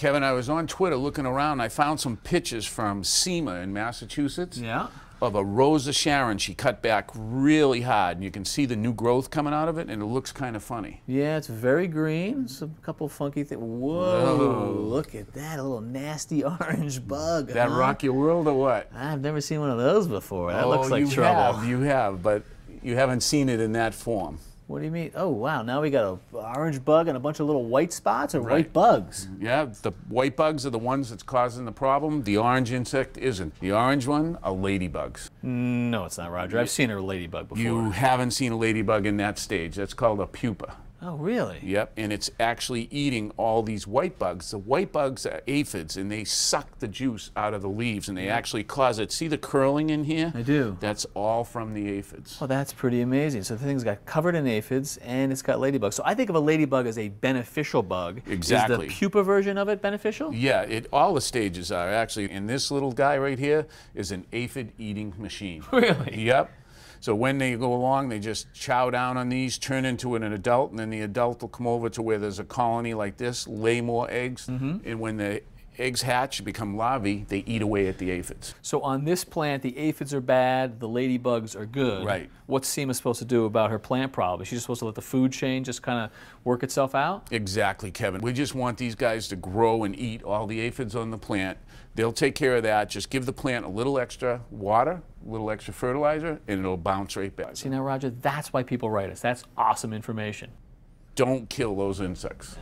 Kevin, I was on Twitter looking around. I found some pictures from SEMA in Massachusetts. Yeah. Of a Rosa Sharon, she cut back really hard, and you can see the new growth coming out of it, and it looks kind of funny. Yeah, it's very green. It's a couple funky things. Whoa, Whoa, Look at that, a little nasty orange bug. That huh? rock your world or what? I've never seen one of those before. That oh, looks like you trouble. Have, you have, but you haven't seen it in that form. What do you mean? Oh, wow, now we got a orange bug and a bunch of little white spots or right. white bugs? Yeah, the white bugs are the ones that's causing the problem. The orange insect isn't. The orange one are ladybugs. No, it's not, Roger. I've seen a ladybug before. You haven't seen a ladybug in that stage. That's called a pupa. Oh, really? Yep, and it's actually eating all these white bugs. The white bugs are aphids, and they suck the juice out of the leaves, and they yeah. actually cause it. See the curling in here? I do. That's all from the aphids. Well, oh, that's pretty amazing. So the thing's got covered in aphids, and it's got ladybugs. So I think of a ladybug as a beneficial bug. Exactly. Is the pupa version of it beneficial? Yeah, it, all the stages are, actually. And this little guy right here is an aphid-eating machine. Really? Yep. So when they go along, they just chow down on these, turn into an, adult, and then the adult will come over to where there's a colony like this, lay more eggs. Mm -hmm. And when the eggs hatch, become larvae, they eat away at the aphids. So on this plant, the aphids are bad, the ladybugs are good. Right. What's SEMA supposed to do about her plant problem? Is she just supposed to let the food chain just kind of work itself out? Exactly, Kevin. We just want these guys to grow and eat all the aphids on the plant. They'll take care of that. Just give the plant a little extra water, a little extra fertilizer, and it'll bounce right back. See, now, Roger, that's why people write us. That's awesome information. Don't kill those insects.